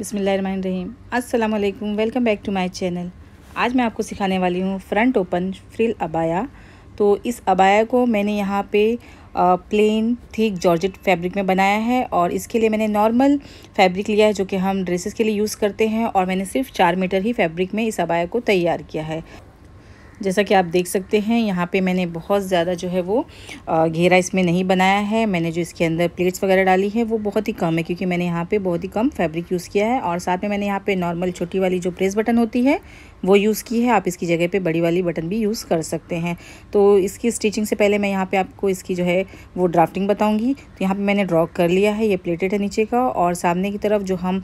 बिसमीम अस्सलाम welcome back to my channel आज मैं आपको सिखाने वाली हूँ फ्रंट ओपन फ्रिल अबाया तो इस अबाया को मैंने यहाँ पे प्लेन थिक जॉर्जेट फैब्रिक में बनाया है और इसके लिए मैंने नॉर्मल फैब्रिक लिया है जो कि हम ड्रेसेस के लिए यूज़ करते हैं और मैंने सिर्फ चार मीटर ही फैब्रिक में इस अबाया को तैयार किया है जैसा कि आप देख सकते हैं यहाँ पे मैंने बहुत ज़्यादा जो है वो घेरा इसमें नहीं बनाया है मैंने जो इसके अंदर प्लेट्स वगैरह डाली है वो बहुत ही कम है क्योंकि मैंने यहाँ पर बहुत ही कम फैब्रिक यूज़ किया है और साथ में मैंने यहाँ पर नॉर्मल छोटी वाली जो प्रेस बटन होती है वो यूज़ की है आप इसकी जगह पे बड़ी वाली बटन भी यूज़ कर सकते हैं तो इसकी स्टिचिंग से पहले मैं यहाँ पे आपको इसकी जो है वो ड्राफ्टिंग बताऊँगी तो यहाँ पे मैंने ड्रॉ कर लिया है ये प्लेटेड है नीचे का और सामने की तरफ जो हम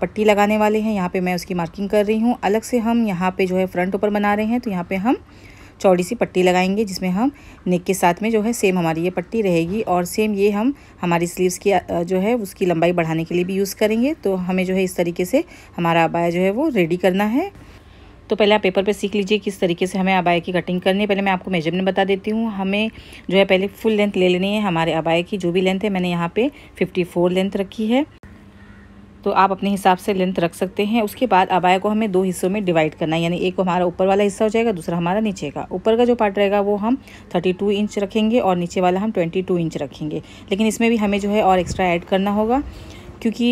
पट्टी लगाने वाले हैं यहाँ पर मैं उसकी मार्किंग कर रही हूँ अलग से हम यहाँ पर जो है फ्रंट ऊपर बना रहे हैं तो यहाँ पर हम चौड़ी सी पट्टी लगाएंगे जिसमें हम नेक के साथ में जो है सेम हमारी ये पट्टी रहेगी और सेम ये हम हमारी स्लीव्स की जो है उसकी लंबाई बढ़ाने के लिए भी यूज़ करेंगे तो हमें जो है इस तरीके से हमारा अबाया जो है वो रेडी करना है तो पहले आप पेपर पे सीख लीजिए किस तरीके से हमें अबाया की कटिंग करनी है पहले मैं आपको मेजरमेंट बता देती हूँ हमें जो है पहले फुल लेंथ ले लेनी है हमारे अबाया की जो भी लेंथ है मैंने यहाँ पे 54 लेंथ रखी है तो आप अपने हिसाब से लेंथ रख सकते हैं उसके बाद अबाया को हमें दो हिस्सों में डिवाइड करना है यानी एक हमारा ऊपर वाला हिस्सा हो जाएगा दूसरा हमारा नीचे का ऊपर का जो पार्ट रहेगा वो हम 32 इंच रखेंगे और नीचे वाला हम 22 इंच रखेंगे लेकिन इसमें भी हमें जो है और एक्स्ट्रा ऐड करना होगा क्योंकि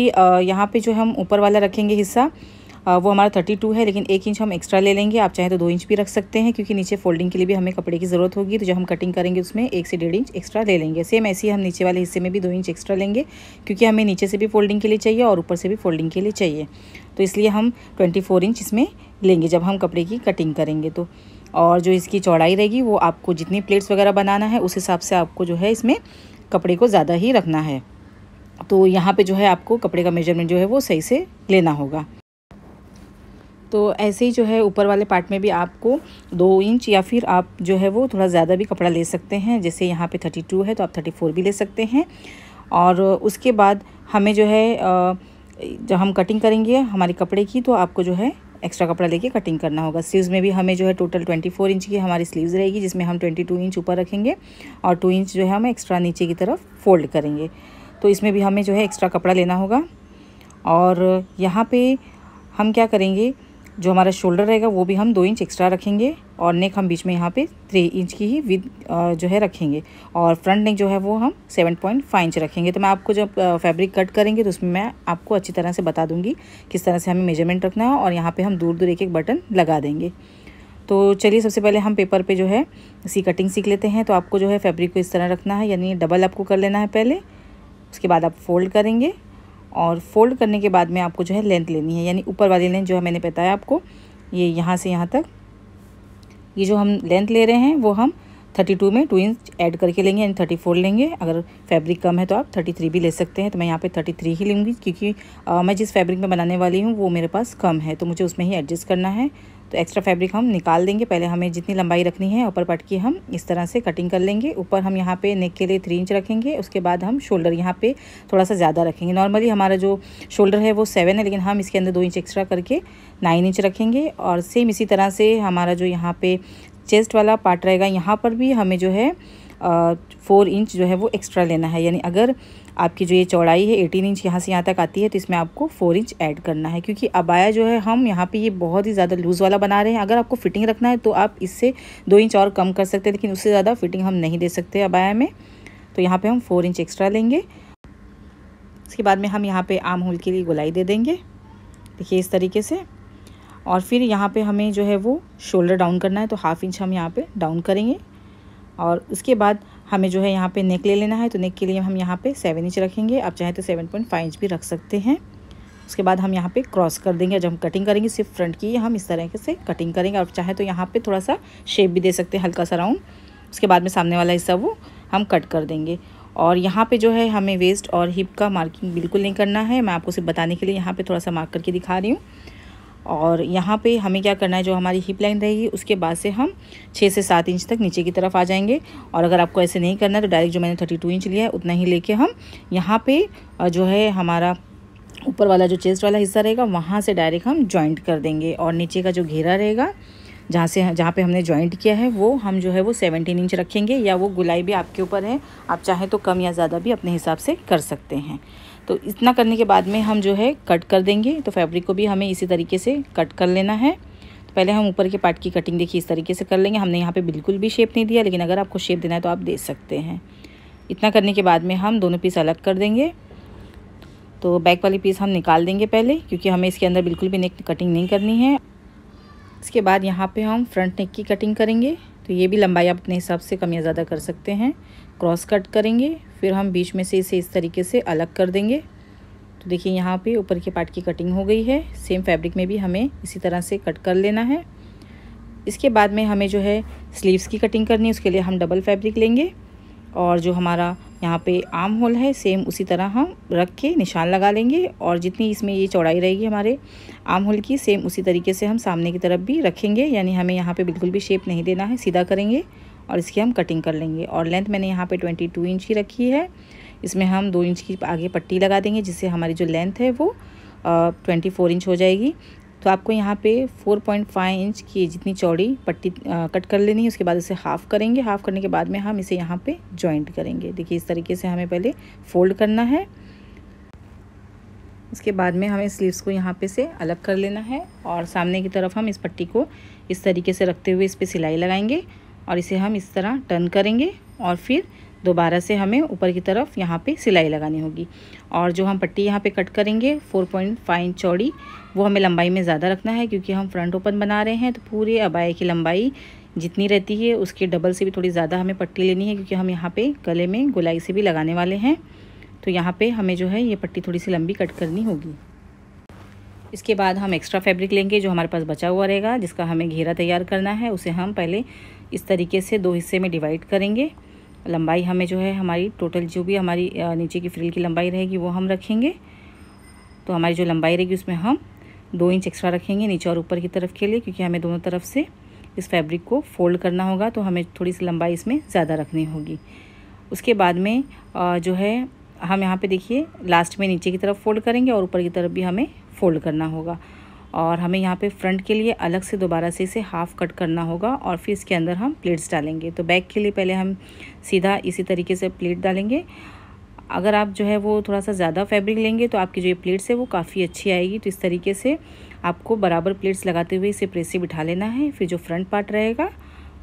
यहाँ पर जो हम ऊपर वाला रखेंगे हिस्सा वो हमारा थर्टी टू है लेकिन एक इंच हम एक्स्ट्रा ले लेंगे आप चाहें तो दो इंच भी रख सकते हैं क्योंकि नीचे फोल्डिंग के लिए भी हमें कपड़े की ज़रूरत होगी तो जब हम कटिंग करेंगे उसमें एक से डेढ़ इंच एक्स्ट्रा ले लेंगे सेम ऐसे ही हम नीचे वाले हिस्से में भी दो इंच एक्स्ट्रा लेंगे क्योंकि हमें नीचे से भी फोल्डिंग के लिए चाहिए और ऊपर से भी फोल्डिंग के लिए चाहिए तो इसलिए हम ट्वेंटी फोर इंच इसमें लेंगे जब हम कपड़े की कटिंग करेंगे तो और जो इसकी चौड़ाई रहेगी वो आपको जितनी प्लेट्स वगैरह बनाना है उस हिसाब से आपको जो है इसमें कपड़े को ज़्यादा ही रखना है तो यहाँ पे जो है आपको कपड़े का मेजरमेंट जो है वो सही से लेना होगा तो ऐसे ही जो है ऊपर वाले पार्ट में भी आपको दो इंच या फिर आप जो है वो थोड़ा ज़्यादा भी कपड़ा ले सकते हैं जैसे यहाँ पे थर्टी टू है तो आप थर्टी फोर भी ले सकते हैं और उसके बाद हमें जो है जब हम कटिंग करेंगे हमारे कपड़े की तो आपको जो है एक्स्ट्रा कपड़ा लेके कटिंग करना होगा स्लीव्स में भी हमें जो है टोटल ट्वेंटी फोर इंच की हमारी स्लीव्स रहेगी जिसमें हम ट्वेंटी टू इंच ऊपर रखेंगे और टू इंच जो है हम एक्स्ट्रा नीचे की तरफ फोल्ड करेंगे तो इसमें भी हमें जो है एक्स्ट्रा कपड़ा लेना होगा और यहाँ पे हम क्या करेंगे जो हमारा शोल्डर रहेगा वो भी हम दो इंच एक्स्ट्रा रखेंगे और नेक हम बीच में यहाँ पे थ्री इंच की ही विद जो है रखेंगे और फ्रंट नेक जो है वो हम सेवन पॉइंट फाइव इंच रखेंगे तो मैं आपको जब फैब्रिक कट करेंगे तो उसमें मैं आपको अच्छी तरह से बता दूंगी किस तरह से हमें मेजरमेंट रखना है और यहाँ पर हम दूर दूर एक एक बटन लगा देंगे तो चलिए सबसे पहले हम पेपर पे जो है सी कटिंग सीख लेते हैं तो आपको जो है फैब्रिक को इस तरह रखना है यानी डबल आपको कर लेना है पहले उसके बाद आप फोल्ड करेंगे और फोल्ड करने के बाद में आपको जो है लेंथ लेनी है यानी ऊपर वाली लेंथ जो है मैंने बताया आपको ये यहाँ से यहाँ तक ये जो हम लेंथ ले रहे हैं वो हम थर्टी टू में टू इंच ऐड करके लेंगे यानी थर्टी फोर लेंगे अगर फैब्रिक कम है तो आप थर्टी थ्री भी ले सकते हैं तो मैं यहाँ पे थर्टी थ्री ही लूँगी क्योंकि आ, मैं जिस फैब्रिक में बनाने वाली हूँ वो मेरे पास कम है तो मुझे उसमें ही एडजस्ट करना है तो एक्स्ट्रा फैब्रिक हम निकाल देंगे पहले हमें जितनी लंबाई रखनी है ऊपर पट की हम इस तरह से कटिंग कर लेंगे ऊपर हम यहाँ पे नेक के लिए थ्री इंच रखेंगे उसके बाद हम शोल्डर यहाँ पे थोड़ा सा ज़्यादा रखेंगे नॉर्मली हमारा जो शोल्डर है वो सेवन है लेकिन हम इसके अंदर दो इंच एक्स्ट्रा करके नाइन इंच रखेंगे और सेम इसी तरह से हमारा जो यहाँ पे चेस्ट वाला पार्ट रहेगा यहाँ पर भी हमें जो है फोर इंच जो है वो एक्स्ट्रा लेना है यानी अगर आपकी जो ये चौड़ाई है एटीन इंच यहाँ से यहाँ तक आती है तो इसमें आपको फोर इंच ऐड करना है क्योंकि अबाया जो है हम यहाँ पे ये बहुत ही ज़्यादा लूज़ वाला बना रहे हैं अगर आपको फिटिंग रखना है तो आप इससे दो इंच और कम कर सकते हैं लेकिन उससे ज़्यादा फिटिंग हम नहीं दे सकते अबाया में तो यहाँ पर हम फोर इंच एक्स्ट्रा लेंगे इसके बाद में हम यहाँ पर आम होल के लिए गुलाई दे देंगे देखिए इस तरीके से और फिर यहाँ पे हमें जो है वो शोल्डर डाउन करना है तो हाफ इंच हम यहाँ पे डाउन करेंगे और उसके बाद हमें जो है यहाँ पे नेक ले लेना है तो नेक के लिए हम यहाँ पे सेवन इंच रखेंगे आप चाहें तो सेवन पॉइंट फाइव इंच भी रख सकते हैं उसके बाद हम यहाँ पे क्रॉस कर देंगे जब हम कटिंग करेंगे सिर्फ फ्रंट की हम इस तरह से कटिंग करेंगे और चाहे तो यहाँ पर थोड़ा सा शेप भी दे सकते हैं हल्का सा राउंड उसके बाद में सामने वाला हिस्सा वो हम कट कर देंगे और यहाँ पे जो है हमें वेस्ट और हिप का मार्किंग बिल्कुल नहीं करना है मैं आपको सिर्फ बताने के लिए यहाँ पे थोड़ा सा मार्क करके दिखा रही हूँ और यहाँ पे हमें क्या करना है जो हमारी हिप लाइन रहेगी उसके बाद से हम छः से सात इंच तक नीचे की तरफ आ जाएंगे और अगर आपको ऐसे नहीं करना है तो डायरेक्ट जो मैंने थर्टी टू इंच लिया है उतना ही लेके हम यहाँ पे जो है हमारा ऊपर वाला जो चेस्ट वाला हिस्सा रहेगा वहाँ से डायरेक्ट हम जॉइंट कर देंगे और नीचे का जो घेरा रहेगा जहाँ से जहाँ पे हमने जॉइंट किया है वो हम जो है वो सेवनटीन इंच रखेंगे या वो गुलाई भी आपके ऊपर है आप चाहें तो कम या ज़्यादा भी अपने हिसाब से कर सकते हैं तो इतना करने के बाद में हम जो है कट कर देंगे तो फैब्रिक को भी हमें इसी तरीके से कट कर लेना है तो पहले हम ऊपर के पार्ट की कटिंग देखिए इस तरीके से कर लेंगे हमने यहाँ पे बिल्कुल भी शेप नहीं दिया लेकिन अगर आपको शेप देना है तो आप दे सकते हैं इतना करने के बाद में हम दोनों पीस अलग कर देंगे तो बैक वाली पीस हम निकाल देंगे पहले क्योंकि हमें इसके अंदर बिल्कुल भी नेक कटिंग नहीं करनी है इसके बाद यहाँ पे हम फ्रंट नेक की कटिंग करेंगे तो ये भी लंबाई आप अपने हिसाब से कम या ज़्यादा कर सकते हैं क्रॉस कट करेंगे फिर हम बीच में से इसे इस तरीके से अलग कर देंगे तो देखिए यहाँ पे ऊपर के पार्ट की कटिंग हो गई है सेम फैब्रिक में भी हमें इसी तरह से कट कर लेना है इसके बाद में हमें जो है स्लीव्स की कटिंग करनी है उसके लिए हम डबल फैब्रिक लेंगे और जो हमारा यहाँ पे आर्म होल है सेम उसी तरह हम रख के निशान लगा लेंगे और जितनी इसमें ये चौड़ाई रहेगी हमारे आर्म होल की सेम उसी तरीके से हम सामने की तरफ भी रखेंगे यानी हमें यहाँ पे बिल्कुल भी शेप नहीं देना है सीधा करेंगे और इसकी हम कटिंग कर लेंगे और लेंथ मैंने यहाँ पे ट्वेंटी टू इंच की रखी है इसमें हम दो इंच की आगे पट्टी लगा देंगे जिससे हमारी जो लेंथ है वो ट्वेंटी फोर इंच हो जाएगी तो आपको यहाँ पे 4.5 इंच की जितनी चौड़ी पट्टी आ, कट कर लेनी है उसके बाद इसे हाफ़ करेंगे हाफ़ करने के बाद में हम इसे यहाँ पे जॉइंट करेंगे देखिए इस तरीके से हमें पहले फोल्ड करना है उसके बाद में हमें स्लीव्स को यहाँ पे से अलग कर लेना है और सामने की तरफ हम इस पट्टी को इस तरीके से रखते हुए इस पर सिलाई लगाएंगे और इसे हम इस तरह टर्न करेंगे और फिर दोबारा से हमें ऊपर की तरफ यहाँ पे सिलाई लगानी होगी और जो हम पट्टी यहाँ पे कट करेंगे फोर पॉइंट फाइव इंच चौड़ी वो हमें लंबाई में ज़्यादा रखना है क्योंकि हम फ्रंट ओपन बना रहे हैं तो पूरे अबाए की लंबाई जितनी रहती है उसके डबल से भी थोड़ी ज़्यादा हमें पट्टी लेनी है क्योंकि हम यहाँ पर गले में गुलाई से भी लगाने वाले हैं तो यहाँ पर हमें जो है ये पट्टी थोड़ी सी लंबी कट करनी होगी इसके बाद हम एक्स्ट्रा फैब्रिक लेंगे जो हमारे पास बचा हुआ रहेगा जिसका हमें घेरा तैयार करना है उसे हम पहले इस तरीके से दो हिस्से में डिवाइड करेंगे लंबाई हमें जो है हमारी टोटल जो भी हमारी नीचे की फ्रिल की लंबाई रहेगी वो हम रखेंगे तो हमारी जो लंबाई रहेगी उसमें हम दो इंच एक्स्ट्रा रखेंगे नीचे और ऊपर की तरफ के लिए क्योंकि हमें दोनों तरफ से इस फैब्रिक को फोल्ड करना होगा तो हमें थोड़ी सी लंबाई इसमें ज़्यादा रखनी होगी उसके बाद में जो है हम यहाँ पे देखिए लास्ट में नीचे की तरफ फोल्ड करेंगे और ऊपर की तरफ भी हमें फोल्ड करना होगा और हमें यहाँ पे फ्रंट के लिए अलग से दोबारा से इसे हाफ़ कट करना होगा और फिर इसके अंदर हम प्लेट्स डालेंगे तो बैक के लिए पहले हम सीधा इसी तरीके से प्लेट डालेंगे अगर आप जो है वो थोड़ा सा ज़्यादा फैब्रिक लेंगे तो आपकी जो ये प्लेट्स है वो काफ़ी अच्छी आएगी तो इस तरीके से आपको बराबर प्लेट्स लगाते हुए इसे प्रेस से बिठा लेना है फिर जो फ्रंट पार्ट रहेगा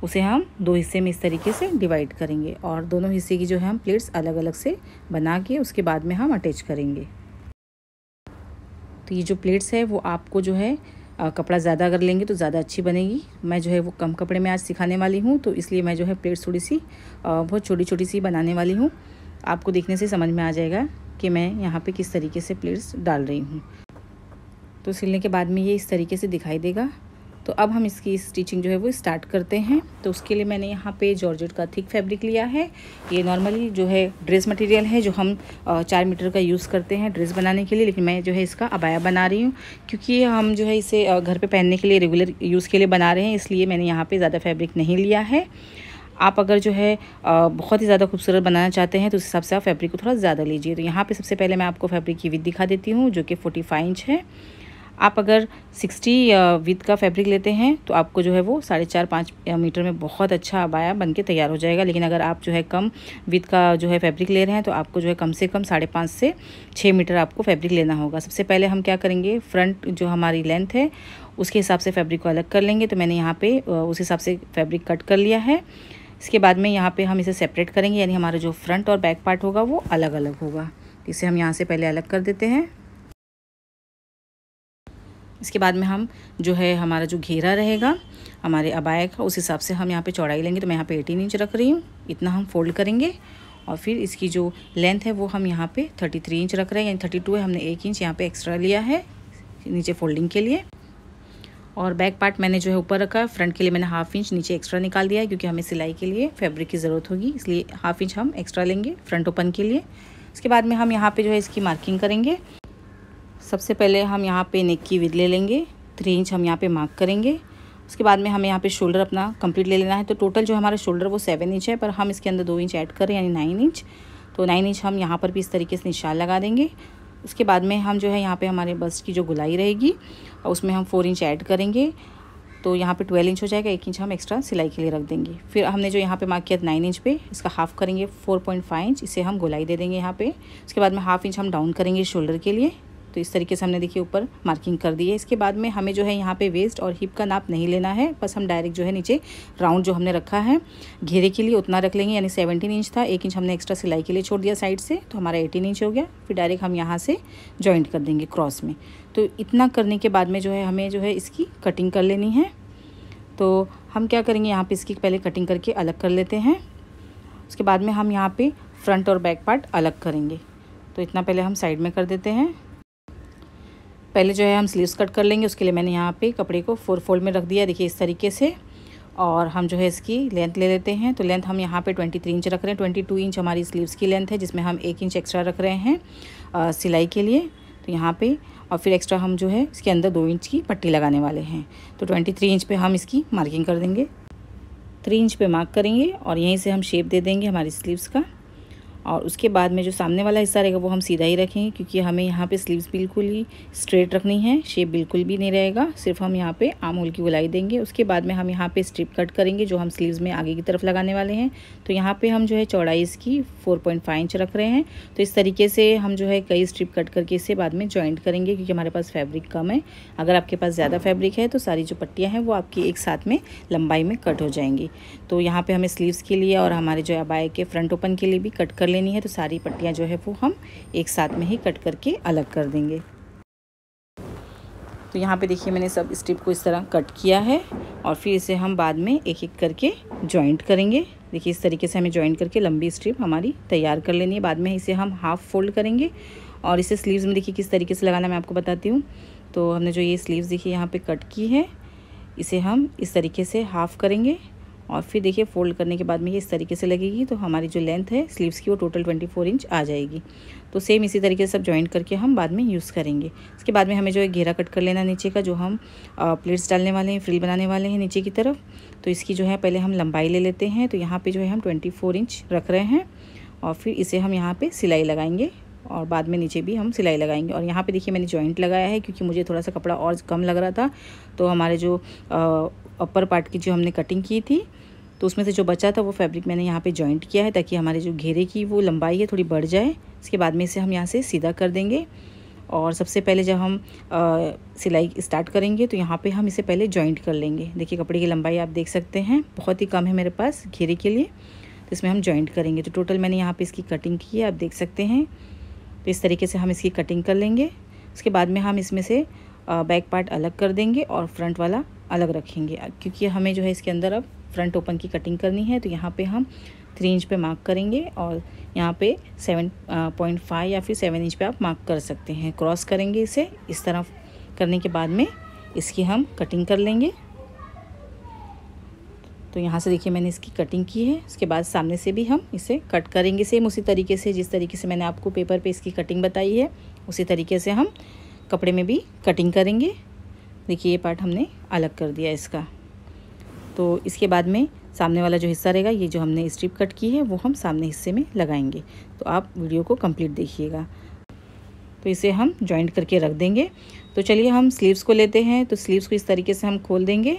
उसे हम दो हिस्से में इस तरीके से डिवाइड करेंगे और दोनों हिस्से की जो है हम प्लेट्स अलग अलग से बना के उसके बाद में हम अटैच करेंगे तो ये जो प्लेट्स है वो आपको जो है कपड़ा ज़्यादा अगर लेंगे तो ज़्यादा अच्छी बनेगी मैं जो है वो कम कपड़े में आज सिखाने वाली हूँ तो इसलिए मैं जो है प्लेट्स थोड़ी सी बहुत छोटी छोटी सी बनाने वाली हूँ आपको देखने से समझ में आ जाएगा कि मैं यहाँ पे किस तरीके से प्लेट्स डाल रही हूँ तो सिलने के बाद में ये इस तरीके से दिखाई देगा तो अब हम इसकी स्टिचिंग जो है वो स्टार्ट करते हैं तो उसके लिए मैंने यहाँ पे जॉर्जेट का थिक फैब्रिक लिया है ये नॉर्मली जो है ड्रेस मटेरियल है जो हम चार मीटर का यूज़ करते हैं ड्रेस बनाने के लिए लेकिन मैं जो है इसका अबाया बना रही हूँ क्योंकि हम जो है इसे घर पर पहनने के लिए रेगुलर यूज़ के लिए बना रहे हैं इसलिए मैंने यहाँ पर ज़्यादा फैब्रिक नहीं लिया है आप अगर जो है बहुत ही ज़्यादा खूबसूरत बनाना चाहते हैं तो उस हिसाब से आप फैब्रिक को थोड़ा ज़्यादा लीजिए तो यहाँ पे सबसे पहले मैं आपको फैब्रिक की विद दिखा देती हूँ जो कि 45 इंच है आप अगर सिक्सटी विथ का फैब्रिक लेते हैं तो आपको जो है वो साढ़े चार पाँच मीटर में बहुत अच्छा अबाया बन के तैयार हो जाएगा लेकिन अगर आप जो है कम विथ का जो है फैब्रिक ले रहे हैं तो आपको जो है कम से कम साढ़े पाँच से छः मीटर आपको फैब्रिक लेना होगा सबसे पहले हम क्या करेंगे फ्रंट जो हमारी लेंथ है उसके हिसाब से फैब्रिक को अलग कर लेंगे तो मैंने यहाँ पर उस हिसाब से फैब्रिक कट कर लिया है इसके बाद में यहाँ पर हम इसे सेपरेट करेंगे यानी हमारा जो फ्रंट और बैक पार्ट होगा वो अलग अलग होगा इसे हम यहाँ से पहले अलग कर देते हैं इसके बाद में हम जो है हमारा जो घेरा रहेगा हमारे अबाया का उस हिसाब से हम यहाँ पे चौड़ाई लेंगे तो मैं यहाँ पे 18 इंच रख रही हूँ इतना हम फोल्ड करेंगे और फिर इसकी जो लेंथ है वो हम यहाँ पे 33 इंच रख रहे हैं यानी 32 है हमने एक इंच यहाँ पे एक्स्ट्रा लिया है नीचे फोल्डिंग के लिए और बैक पार्ट मैंने जो है ऊपर रखा है फ्रंट के लिए मैंने हाफ इंच नीचे एक्स्ट्रा निकाल दिया है क्योंकि हमें सिलाई के लिए फैब्रिक की ज़रूरत होगी इसलिए हाफ इंच हम एक्स्ट्रा लेंगे फ्रंट ओपन के लिए उसके बाद में हम यहाँ पर जो है इसकी मार्किंग करेंगे सबसे पहले हम यहाँ पे नेक की विद ले लेंगे थ्री इंच हम यहाँ पे मार्क करेंगे उसके बाद में हमें यहाँ पे शोल्डर अपना कंप्लीट ले लेना है तो टोटल जो हमारा शोल्डर वो सेवन इंच है पर हम इसके अंदर दो इंच ऐड करें यानी नाइन इंच तो नाइन इंच हम यहाँ पर भी इस तरीके से निशान लगा देंगे उसके बाद में हम जो है यहाँ पर हमारे बस की जो गुलाई रहेगी और उसमें हम फोर इंच ऐड करेंगे तो यहाँ पे ट्वेल्व इंच हो जाएगा एक इंच हम एक्स्ट्रा सिलाई के लिए रख देंगे फिर हमने जो यहाँ पे मार्क किया नाइन इंच पे इसका हाफ करेंगे फोर पॉइंट फाइव इंच इसे हम गोलाई दे देंगे यहाँ पे उसके बाद में हाफ इंच हम डाउन करेंगे शोल्डर के लिए तो इस तरीके से हमने देखिए ऊपर मार्किंग कर दी है इसके बाद में हमें जो है यहाँ पे वेस्ट और हिप का नाप नहीं लेना है बस हम डायरेक्ट जो है नीचे राउंड जो हमने रखा है घेरे के लिए उतना रख लेंगे यानी सेवनटीन इंच था एक इंच हमने एक्स्ट्रा सिलाई के लिए छोड़ दिया साइड से तो हमारा एटीन इंच हो गया फिर डायरेक्ट हम यहाँ से ज्वाइंट कर देंगे क्रॉस में तो इतना करने के बाद में जो है हमें जो है इसकी कटिंग कर लेनी है तो हम क्या करेंगे यहाँ पर इसकी पहले कटिंग करके अलग कर लेते हैं उसके बाद में हम यहाँ पर फ्रंट और बैक पार्ट अलग करेंगे तो इतना पहले हम साइड में कर देते हैं पहले जो है हम स्लीव्स कट कर लेंगे उसके लिए मैंने यहाँ पे कपड़े को फोर फोल्ड में रख दिया देखिए इस तरीके से और हम जो है इसकी लेंथ ले लेते हैं तो लेंथ हम यहाँ पे 23 इंच रख रहे हैं 22 इंच हमारी स्लीव्स की लेंथ है जिसमें हम एक इंच एक्स्ट्रा रख रहे हैं आ, सिलाई के लिए तो यहाँ पर और फिर एक्स्ट्रा हम जो है इसके अंदर दो इंच की पट्टी लगाने वाले हैं तो थ्री इंच पर हम इसकी मार्किंग कर देंगे थ्री इंच पर मार्क करेंगे और यहीं से हम शेप दे देंगे हमारी स्लीव्स का और उसके बाद में जो सामने वाला हिस्सा रहेगा वो हम सीधा ही रखेंगे क्योंकि हमें यहाँ पे स्लीव्स बिल्कुल ही स्ट्रेट रखनी है शेप बिल्कुल भी नहीं रहेगा सिर्फ हम यहाँ पे आम होल की गुलाई देंगे उसके बाद में हम यहाँ पे स्ट्रिप कट करेंगे जो हम स्लीव्स में आगे की तरफ लगाने वाले हैं तो यहाँ पर हम जो है चौड़ाई इसकी फोर इंच रख रहे हैं तो इस तरीके से हम जो है कई स्ट्रिप कट करके इसे बाद में जॉइंट करेंगे क्योंकि हमारे पास फैब्रिक कम है अगर आपके पास ज़्यादा फैब्रिक है तो सारी जो पट्टियाँ हैं वो आपकी एक साथ में लंबाई में कट हो जाएंगी तो यहाँ पे हमें स्लीव्स के लिए और हमारे जो अबाए के फ्रंट ओपन के लिए भी कट कर लेनी है तो सारी पट्टियाँ जो है वो हम एक साथ में ही कट करके अलग कर देंगे तो यहाँ पे देखिए मैंने सब स्टिप को इस तरह कट किया है और फिर इसे हम बाद में एक एक करके जॉइंट करेंगे देखिए इस तरीके से हमें जॉइंट करके लंबी स्ट्रिप हमारी तैयार कर लेनी है बाद में इसे हम हाफ़ फोल्ड करेंगे और इसे स्लीव्स में देखिए किस तरीके से लगाना मैं आपको बताती हूँ तो हमने जो ये स्लीव्स देखिए यहाँ पे कट की है इसे हम इस तरीके से हाफ़ करेंगे और फिर देखिए फोल्ड करने के बाद में ये इस तरीके से लगेगी तो हमारी जो लेंथ है स्लीव्स की वो टोटल ट्वेंटी फोर इंच आ जाएगी तो सेम इसी तरीके से सब ज्वाइंट करके हम बाद में यूज़ करेंगे इसके बाद में हमें जो है घेरा कट कर लेना नीचे का जो हम प्लेट्स डालने वाले हैं फ्रिल बनाने वाले हैं नीचे की तरफ तो इसकी जो है पहले हम लंबाई ले लेते हैं तो यहाँ पर जो है हम ट्वेंटी इंच रख रहे हैं और फिर इसे हम यहाँ पर सिलाई लगाएंगे और बाद में नीचे भी हम सिलाई लगाएंगे और यहाँ पे देखिए मैंने जॉइंट लगाया है क्योंकि मुझे थोड़ा सा कपड़ा और कम लग रहा था तो हमारे जो अपर पार्ट की जो हमने कटिंग की थी तो उसमें से जो बचा था वो फैब्रिक मैंने यहाँ पे जॉइंट किया है ताकि हमारे जो घेरे की वो लंबाई है थोड़ी बढ़ जाए इसके बाद में इसे हम यहाँ से सीधा कर देंगे और सबसे पहले जब हम आ, सिलाई स्टार्ट करेंगे तो यहाँ पे हम इसे पहले जॉइंट कर लेंगे देखिए कपड़े की लंबाई आप देख सकते हैं बहुत ही कम है मेरे पास घेरे के लिए तो इसमें हम जॉइंट करेंगे तो टोटल मैंने यहाँ पर इसकी कटिंग की है आप देख सकते हैं तो इस तरीके से हम इसकी कटिंग कर लेंगे उसके बाद में हम इसमें से बैक पार्ट अलग कर देंगे और फ्रंट वाला अलग रखेंगे क्योंकि हमें जो है इसके अंदर अब फ्रंट ओपन की कटिंग करनी है तो यहाँ पे हम थ्री इंच पे मार्क करेंगे और यहाँ पे सेवन पॉइंट फाइव या फिर सेवन इंच पे आप मार्क कर सकते हैं क्रॉस करेंगे इसे इस तरह करने के बाद में इसकी हम कटिंग कर लेंगे तो यहाँ से देखिए मैंने इसकी कटिंग की है उसके बाद सामने से भी हम इसे कट करेंगे सेम उसी तरीके से जिस तरीके से मैंने आपको पेपर पे इसकी कटिंग बताई है उसी तरीके से हम कपड़े में भी कटिंग करेंगे देखिए ये पार्ट हमने अलग कर दिया इसका तो इसके बाद में सामने वाला जो हिस्सा रहेगा ये जो हमने स्ट्रिप कट की है वो हम सामने हिस्से में लगाएंगे तो आप वीडियो को कंप्लीट देखिएगा तो इसे हम जॉइंट करके रख देंगे तो चलिए हम स्लीव्स को लेते हैं तो स्लीव्स को इस तरीके से हम खोल देंगे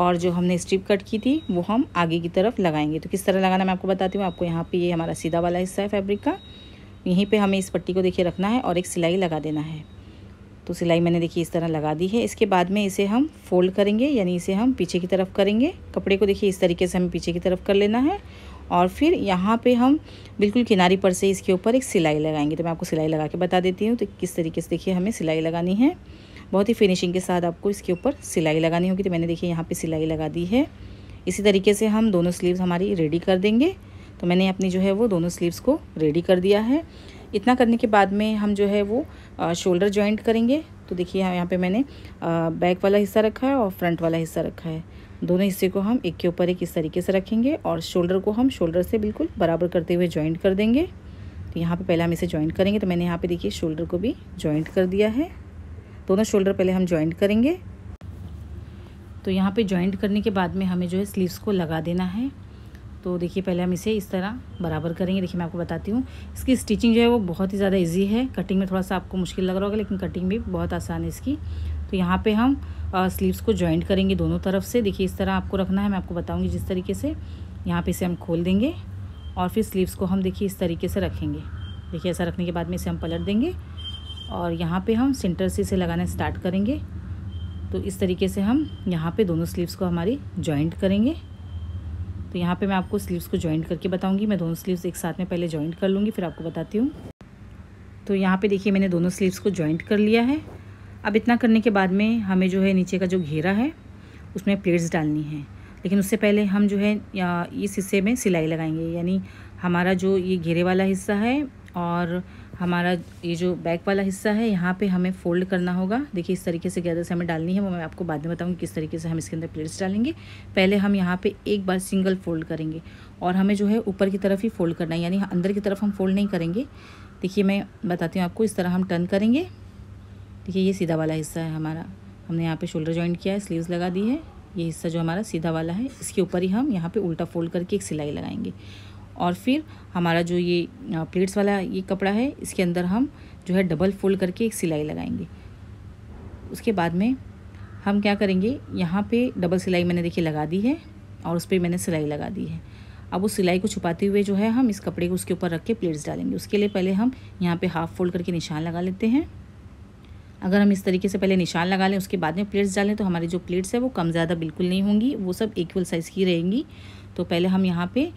और जो हमने स्ट्रिप कट की थी वो हम आगे की तरफ लगाएंगे तो किस तरह लगाना मैं आपको बताती हूँ आपको यहाँ पर ये यह हमारा सीधा वाला हिस्सा है फैब्रिक का यहीं पर हमें इस पट्टी को देखिए रखना है और एक सिलाई लगा देना है तो सिलाई मैंने देखिए इस तरह लगा दी है इसके बाद में इसे हम फोल्ड करेंगे यानी इसे हम पीछे की तरफ करेंगे कपड़े को देखिए इस तरीके से हमें पीछे की तरफ कर लेना है और फिर यहाँ पे हम बिल्कुल किनारी पर से इसके ऊपर एक सिलाई लगाएंगे तो मैं आपको सिलाई लगा के बता देती हूँ तो किस तरीके से देखिए हमें सिलाई लगानी है बहुत ही फिनिशिंग के साथ आपको इसके ऊपर सिलाई लगानी होगी तो मैंने देखिए यहाँ पर सिलाई लगा दी है इसी तरीके से हम दोनों स्लीव्स हमारी रेडी कर देंगे तो मैंने अपनी जो है वो दोनों स्लीव्स को रेडी कर दिया है इतना करने के बाद में हम जो है वो शोल्डर ज्वाइंट करेंगे तो देखिए यहाँ पे मैंने बैक वाला हिस्सा रखा है और फ्रंट वाला हिस्सा रखा है दोनों हिस्से को हम एक के ऊपर एक इस तरीके से रखेंगे और शोल्डर को हम शोल्डर से बिल्कुल बराबर करते हुए जॉइंट कर देंगे तो यहाँ पे पहले हम इसे ज्वाइंट करेंगे तो मैंने यहाँ पे देखिए शोल्डर को भी जॉइंट कर दिया है दोनों शोल्डर पहले हम जॉइंट करेंगे तो यहाँ पर जॉइंट करने के बाद में हमें जो है स्लीवस को लगा देना है तो देखिए पहले हम इसे इस तरह बराबर करेंगे देखिए मैं आपको बताती हूँ इसकी स्टिचिंग जो है वो बहुत ही ज़्यादा इजी है कटिंग में थोड़ा सा आपको मुश्किल लग रहा होगा लेकिन कटिंग भी बहुत आसान है इसकी तो यहाँ पे हम स्लीव्स को जॉइंट करेंगे दोनों तरफ से देखिए इस तरह आपको रखना है मैं आपको बताऊँगी जिस तरीके से यहाँ पर इसे हम खोल देंगे और फिर स्लीव्स को हम देखिए इस तरीके से रखेंगे देखिए ऐसा रखने के बाद में इसे हम पलट देंगे और यहाँ पर हम सेंटर से इसे लगाना स्टार्ट करेंगे तो इस तरीके से हम यहाँ पर दोनों स्लीव्स को हमारी जॉइंट करेंगे तो यहाँ पे मैं आपको स्लीव्स को ज्वाइंट करके बताऊँगी मैं दोनों स्लीव्स एक साथ में पहले ज्वाइंट कर लूँगी फिर आपको बताती हूँ तो यहाँ पे देखिए मैंने दोनों स्लीव्स को ज्वाइंट कर लिया है अब इतना करने के बाद में हमें जो है नीचे का जो घेरा है उसमें प्लेट्स डालनी है लेकिन उससे पहले हम जो है इस हिस्से में सिलाई लगाएंगे यानी हमारा जो ये घेरे वाला हिस्सा है और हमारा ये जो बैक वाला हिस्सा है यहाँ पे हमें फोल्ड करना होगा देखिए इस तरीके से गैदर्स हमें डालनी है वो मैं आपको बाद में बताऊँगी किस तरीके से हम इसके अंदर प्लेट्स डालेंगे पहले हम यहाँ पे एक बार सिंगल फोल्ड करेंगे और हमें जो है ऊपर की तरफ ही फोल्ड करना है यानी अंदर की तरफ हम फोल्ड नहीं करेंगे देखिए मैं बताती हूँ आपको इस तरह हम टर्न करेंगे देखिए ये सीधा वाला हिस्सा है हमारा हमने यहाँ पर शोल्डर जॉइंट किया है स्लीवस लगा दी है ये हिस्सा जो हमारा सीधा वाला है इसके ऊपर ही हम यहाँ पे उल्टा फोल्ड करके एक सिलाई लगाएंगे और फिर हमारा जो ये प्लेट्स वाला ये कपड़ा है इसके अंदर हम जो है डबल फोल्ड करके एक सिलाई लगाएंगे उसके बाद में हम क्या करेंगे यहाँ पे डबल सिलाई मैंने देखिए लगा दी है और उस पर मैंने सिलाई लगा दी है अब उस सिलाई को छुपाते हुए जो है हम इस कपड़े को उसके ऊपर रख के प्लेट्स डालेंगे उसके लिए पहले हम यहाँ पे हाफ़ फोल्ड करके निशान लगा लेते हैं अगर हम इस तरीके से पहले निशान लगा लें उसके बाद में प्लेट्स डालें तो हमारी जो प्लेट्स है वो कम ज़्यादा बिल्कुल नहीं होंगी वो सब इक्वल साइज़ की रहेंगी तो पहले हम यहाँ पे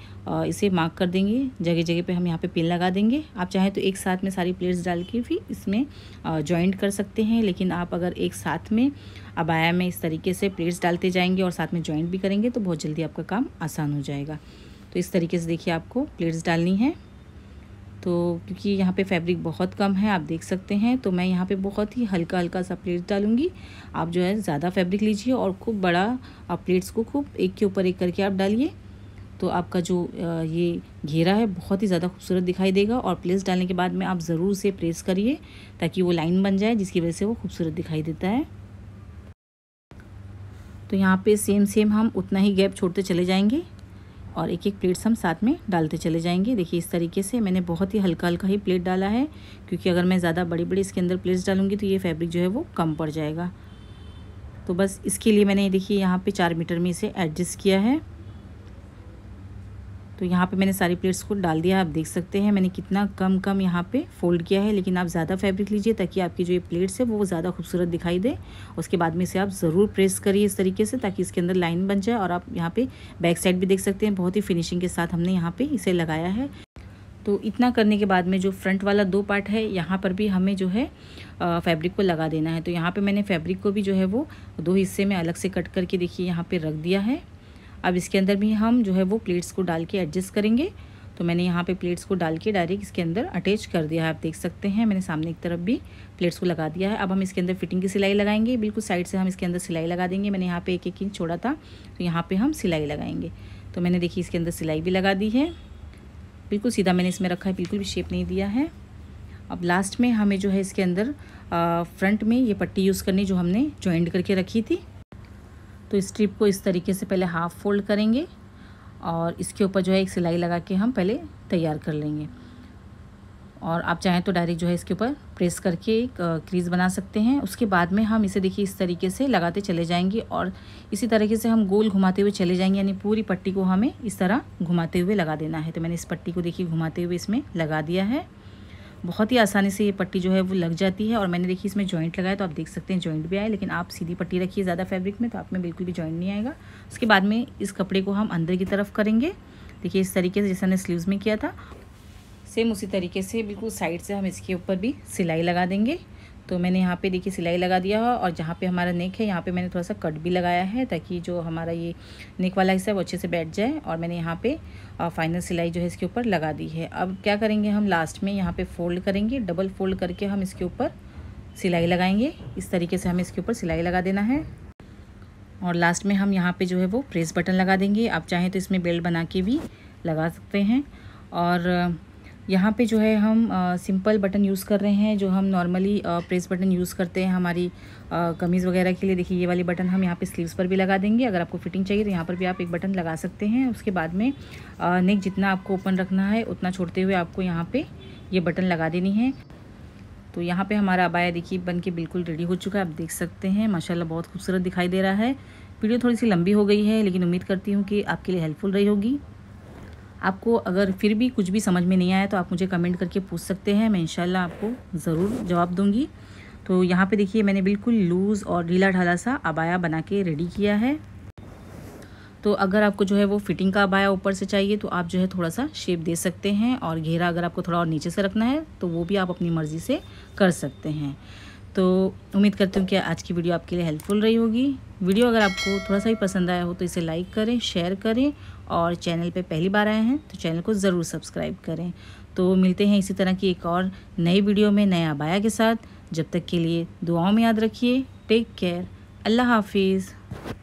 इसे मार्क कर देंगे जगह जगह पे हम यहाँ पे पिन लगा देंगे आप चाहें तो एक साथ में सारी प्लेट्स डाल के भी इसमें जॉइंट कर सकते हैं लेकिन आप अगर एक साथ में अबाया में इस तरीके से प्लेट्स डालते जाएंगे और साथ में जॉइंट भी करेंगे तो बहुत जल्दी आपका काम आसान हो जाएगा तो इस तरीके से देखिए आपको प्लेट्स डालनी है तो क्योंकि यहाँ पे फैब्रिक बहुत कम है आप देख सकते हैं तो मैं यहाँ पे बहुत ही हल्का हल्का सा प्लेट्स डालूँगी आप जो है ज़्यादा फैब्रिक लीजिए और खूब बड़ा आप प्लेट्स को खूब एक के ऊपर एक करके आप डालिए तो आपका जो ये घेरा है बहुत ही ज़्यादा खूबसूरत दिखाई देगा और प्लेस डालने के बाद में आप ज़रूर उसे प्रेस करिए ताकि वो लाइन बन जाए जिसकी वजह से वो खूबसूरत दिखाई देता है तो यहाँ पे सेम सेम हम उतना ही गैप छोड़ते चले जाएंगे और एक एक प्लेट्स हम साथ में डालते चले जाएंगे देखिए इस तरीके से मैंने बहुत ही हल्का हल्का ही प्लेट डाला है क्योंकि अगर मैं ज़्यादा बड़ी बड़ी इसके अंदर प्लेट्स डालूंगी तो ये फैब्रिक जो है वो कम पड़ जाएगा तो बस इसके लिए मैंने देखिए यहाँ पे चार मीटर में इसे एडजस्ट किया है तो यहाँ पे मैंने सारी प्लेट्स को डाल दिया आप देख सकते हैं मैंने कितना कम कम यहाँ पे फोल्ड किया है लेकिन आप ज़्यादा फैब्रिक लीजिए ताकि आपकी जो ये प्लेट्स है वो ज़्यादा खूबसूरत दिखाई दे उसके बाद में इसे आप ज़रूर प्रेस करिए इस तरीके से ताकि इसके अंदर लाइन बन जाए और आप यहाँ पर बैक साइड भी देख सकते हैं बहुत ही फिनिशिंग के साथ हमने यहाँ पर इसे लगाया है तो इतना करने के बाद में जो फ्रंट वाला दो पार्ट है यहाँ पर भी हमें जो है फैब्रिक को लगा देना है तो यहाँ पे मैंने फैब्रिक को भी जो है वो दो हिस्से में अलग से कट करके देखिए यहाँ पे रख दिया है अब इसके अंदर भी हम जो है वो प्लेट्स को डाल के एडजस्ट करेंगे तो मैंने यहाँ पे प्लेट्स को डाल के डायरेक्ट इसके अंदर अटैच कर दिया है आप देख सकते हैं मैंने सामने की तरफ भी प्लेट्स को लगा दिया है अब हम इसके अंदर फिटिंग की सिलाई लगाएंगे बिल्कुल साइड से हम इसके अंदर सिलाई लगा देंगे मैंने यहाँ पर एक एक इंच छोड़ा था तो यहाँ पर हम सिलाई लगाएंगे तो मैंने देखी इसके अंदर सिलाई भी लगा दी है बिल्कुल सीधा मैंने इसमें रखा है बिल्कुल भी शेप नहीं दिया है अब लास्ट में हमें जो है इसके अंदर फ्रंट में ये पट्टी यूज़ करनी जो हमने ज्वाइंट करके रखी थी तो स्ट्रिप को इस तरीके से पहले हाफ़ फोल्ड करेंगे और इसके ऊपर जो है एक सिलाई लगा के हम पहले तैयार कर लेंगे और आप चाहें तो डायरेक्ट जो है इसके ऊपर प्रेस करके एक क्रीज़ बना सकते हैं उसके बाद में हम इसे देखिए इस तरीके से लगाते चले जाएंगे और इसी तरीके से हम गोल घुमाते हुए चले जाएंगे यानी पूरी पट्टी को हमें इस तरह घुमाते हुए लगा देना है तो मैंने इस पट्टी को देखिए घुमाते हुए इसमें लगा दिया है बहुत ही आसानी से ये पट्टी जो है वो लग जाती है और मैंने देखी इसमें जॉइंट लगाया तो आप देख सकते हैं जॉइंट भी आए लेकिन आप सीधी पट्टी रखिए ज़्यादा फैब्रिक में तो आप में बिल्कुल भी जॉइंट नहीं आएगा उसके बाद में इस कपड़े को हम अंदर की तरफ करेंगे देखिए इस तरीके से जैसे हमने स्लीव्स में किया था सेम उसी तरीके से बिल्कुल साइड से हम इसके ऊपर भी सिलाई लगा देंगे तो मैंने यहाँ पे देखिए सिलाई लगा दिया है और जहाँ पे हमारा नेक है यहाँ पे मैंने थोड़ा सा कट भी लगाया है ताकि जो हमारा ये नेक वाला हिस्सा है वो अच्छे से बैठ जाए और मैंने यहाँ पे फाइनल सिलाई जो है इसके ऊपर लगा दी है अब क्या करेंगे हम लास्ट में यहाँ पे फोल्ड करेंगे डबल फोल्ड करके हम इसके ऊपर सिलाई लगाएंगे इस तरीके से हमें इसके ऊपर सिलाई लगा देना है और लास्ट में हम यहाँ पर जो है वो प्रेस बटन लगा देंगे आप चाहें तो इसमें बेल्ट बना के भी लगा सकते हैं और यहाँ पे जो है हम सिंपल बटन यूज़ कर रहे हैं जो हम नॉर्मली प्रेस बटन यूज़ करते हैं हमारी कमीज़ वगैरह के लिए देखिए ये वाली बटन हम यहाँ पे स्लीव्स पर भी लगा देंगे अगर आपको फिटिंग चाहिए तो यहाँ पर भी आप एक बटन लगा सकते हैं उसके बाद में नेक जितना आपको ओपन रखना है उतना छोड़ते हुए आपको यहाँ पर ये बटन लगा देनी है तो यहाँ पर हमारा अबाया देखिए बन के बिल्कुल रेडी हो चुका है आप देख सकते हैं माशाला बहुत खूबसूरत दिखाई दे रहा है वीडियो थोड़ी सी लंबी हो गई है लेकिन उम्मीद करती हूँ कि आपके लिए हेल्पफुल रही होगी आपको अगर फिर भी कुछ भी समझ में नहीं आया तो आप मुझे कमेंट करके पूछ सकते हैं मैं इंशाल्लाह आपको ज़रूर जवाब दूँगी तो यहाँ पे देखिए मैंने बिल्कुल लूज़ और ढीला ढाला सा अबाया बना के रेडी किया है तो अगर आपको जो है वो फिटिंग का अबाया ऊपर से चाहिए तो आप जो है थोड़ा सा शेप दे सकते हैं और घेरा अगर आपको थोड़ा और नीचे से रखना है तो वो भी आप अपनी मर्ज़ी से कर सकते हैं तो उम्मीद करती हूँ कि आज की वीडियो आपके लिए हेल्पफुल रही होगी वीडियो अगर आपको थोड़ा सा ही पसंद आया हो तो इसे लाइक करें शेयर करें और चैनल पे पहली बार आए हैं तो चैनल को ज़रूर सब्सक्राइब करें तो मिलते हैं इसी तरह की एक और नई वीडियो में नया अबाया के साथ जब तक के लिए दुआओं में याद रखिए टेक केयर अल्लाह हाफिज़